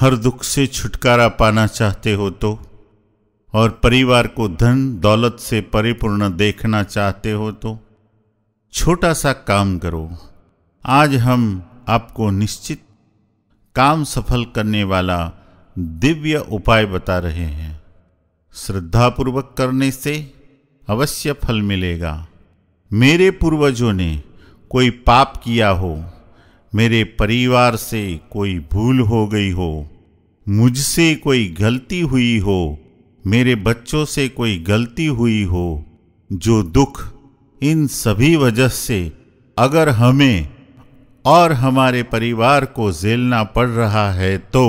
हर दुख से छुटकारा पाना चाहते हो तो और परिवार को धन दौलत से परिपूर्ण देखना चाहते हो तो छोटा सा काम करो आज हम आपको निश्चित काम सफल करने वाला दिव्य उपाय बता रहे हैं श्रद्धापूर्वक करने से अवश्य फल मिलेगा मेरे पूर्वजों ने कोई पाप किया हो मेरे परिवार से कोई भूल हो गई हो मुझसे कोई गलती हुई हो मेरे बच्चों से कोई गलती हुई हो जो दुख इन सभी वजह से अगर हमें और हमारे परिवार को झेलना पड़ रहा है तो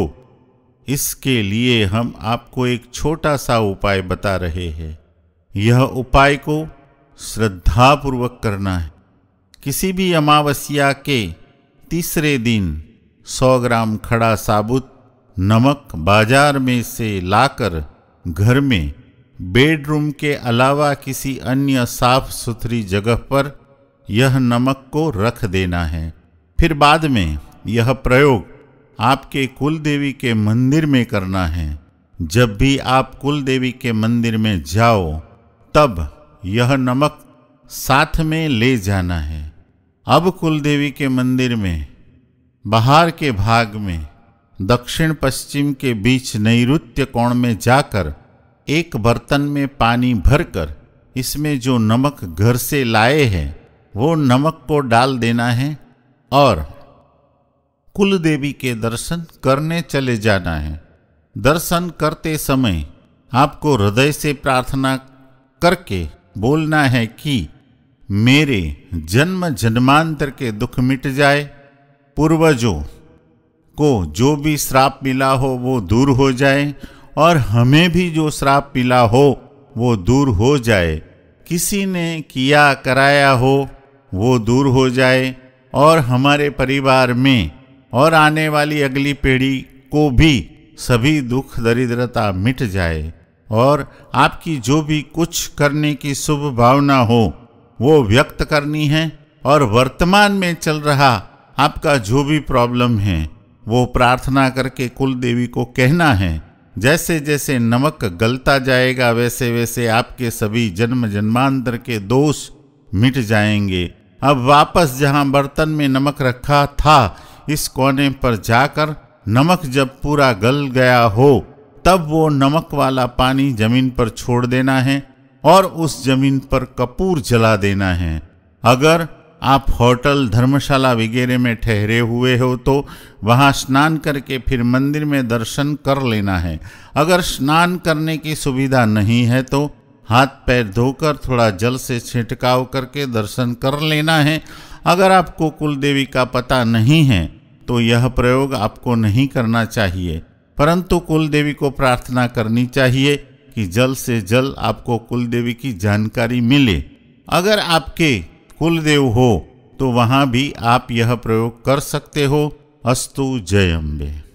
इसके लिए हम आपको एक छोटा सा उपाय बता रहे हैं यह उपाय को श्रद्धापूर्वक करना है किसी भी अमावस्या के तीसरे दिन सौ ग्राम खड़ा साबुत नमक बाजार में से लाकर घर में बेडरूम के अलावा किसी अन्य साफ सुथरी जगह पर यह नमक को रख देना है फिर बाद में यह प्रयोग आपके कुल देवी के मंदिर में करना है जब भी आप कुल देवी के मंदिर में जाओ तब यह नमक साथ में ले जाना है अब कुलदेवी के मंदिर में बाहर के भाग में दक्षिण पश्चिम के बीच नैऋत्य कोण में जाकर एक बर्तन में पानी भरकर इसमें जो नमक घर से लाए हैं वो नमक को डाल देना है और कुल देवी के दर्शन करने चले जाना है दर्शन करते समय आपको हृदय से प्रार्थना करके बोलना है कि मेरे जन्म जन्मांतर के दुख मिट जाए पूर्वजों को जो भी श्राप मिला हो वो दूर हो जाए और हमें भी जो श्राप मिला हो वो दूर हो जाए किसी ने किया कराया हो वो दूर हो जाए और हमारे परिवार में और आने वाली अगली पीढ़ी को भी सभी दुख दरिद्रता मिट जाए और आपकी जो भी कुछ करने की शुभ भावना हो वो व्यक्त करनी है और वर्तमान में चल रहा आपका जो भी प्रॉब्लम है वो प्रार्थना करके कुल देवी को कहना है जैसे जैसे नमक गलता जाएगा वैसे वैसे आपके सभी जन्म जन्मांतर के दोष मिट जाएंगे अब वापस जहाँ बर्तन में नमक रखा था इस कोने पर जाकर नमक जब पूरा गल गया हो तब वो नमक वाला पानी जमीन पर छोड़ देना है और उस जमीन पर कपूर जला देना है अगर आप होटल धर्मशाला वगैरह में ठहरे हुए हो तो वहाँ स्नान करके फिर मंदिर में दर्शन कर लेना है अगर स्नान करने की सुविधा नहीं है तो हाथ पैर धोकर थोड़ा जल से छिटकाव करके दर्शन कर लेना है अगर आपको कुल देवी का पता नहीं है तो यह प्रयोग आपको नहीं करना चाहिए परंतु कुल देवी को प्रार्थना करनी चाहिए कि जल्द से जल्द आपको कुलदेवी की जानकारी मिले अगर आपके कुलदेव हो तो वहाँ भी आप यह प्रयोग कर सकते हो अस्तु जय अम्बे